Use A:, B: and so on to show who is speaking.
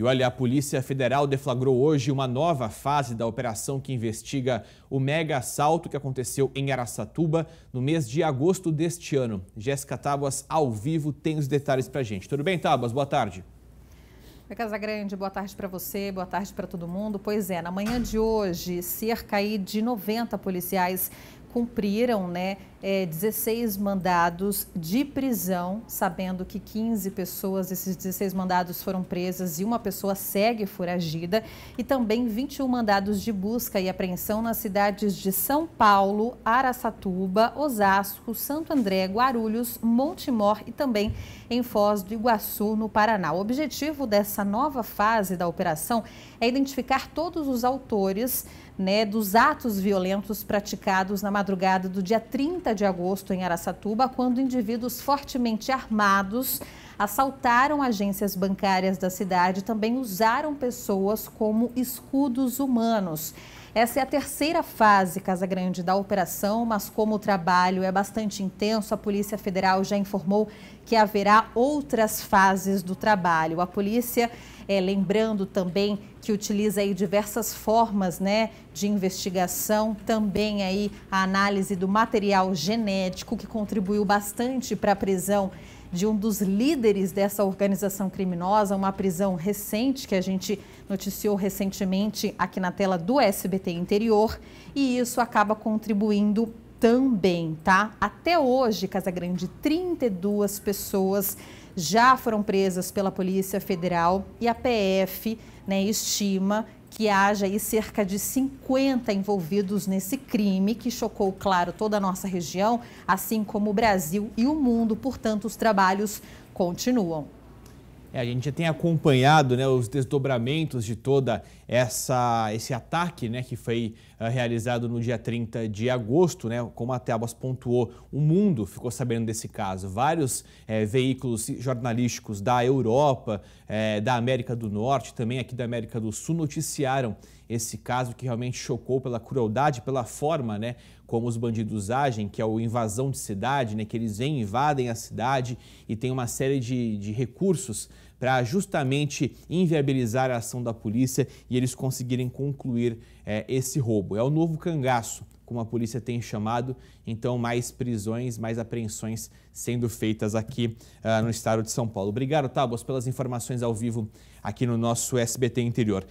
A: E olha, a Polícia Federal deflagrou hoje uma nova fase da operação que investiga o mega assalto que aconteceu em Araçatuba no mês de agosto deste ano. Jéssica Tábuas, ao vivo, tem os detalhes pra gente. Tudo bem, Tábuas? Boa tarde.
B: Oi, Grande, boa tarde para você, boa tarde para todo mundo. Pois é, na manhã de hoje, cerca de 90 policiais cumpriram né, é, 16 mandados de prisão, sabendo que 15 pessoas desses 16 mandados foram presas e uma pessoa segue foragida, e também 21 mandados de busca e apreensão nas cidades de São Paulo, Araçatuba, Osasco, Santo André, Guarulhos, Montemor e também em Foz do Iguaçu, no Paraná. O objetivo dessa nova fase da operação é identificar todos os autores né, dos atos violentos praticados na madrugada do dia 30 30 de agosto em Araçatuba, quando indivíduos fortemente armados assaltaram agências bancárias da cidade e também usaram pessoas como escudos humanos. Essa é a terceira fase, Casa Grande, da operação, mas como o trabalho é bastante intenso, a Polícia Federal já informou que haverá outras fases do trabalho. A polícia, é, lembrando também que utiliza aí diversas formas né, de investigação, também aí a análise do material genético, que contribuiu bastante para a prisão de um dos líderes dessa organização criminosa, uma prisão recente que a gente noticiou recentemente aqui na tela do SBT Interior, e isso acaba contribuindo também, tá? Até hoje, Casa Grande, 32 pessoas já foram presas pela Polícia Federal e a PF né, estima que haja aí cerca de 50 envolvidos nesse crime que chocou, claro, toda a nossa região, assim como o Brasil e o mundo. Portanto, os trabalhos continuam.
A: É, a gente já tem acompanhado né, os desdobramentos de toda essa esse ataque né, que foi uh, realizado no dia 30 de agosto, né, como a Tebas pontuou, o mundo ficou sabendo desse caso. Vários eh, veículos jornalísticos da Europa, eh, da América do Norte, também aqui da América do Sul noticiaram esse caso que realmente chocou pela crueldade, pela forma, né, como os bandidos agem, que é o invasão de cidade, né, que eles vêm, invadem a cidade e tem uma série de, de recursos para justamente inviabilizar a ação da polícia e eles conseguirem concluir é, esse roubo. É o novo cangaço, como a polícia tem chamado, então mais prisões, mais apreensões sendo feitas aqui uh, no estado de São Paulo. Obrigado, Tabos pelas informações ao vivo aqui no nosso SBT Interior.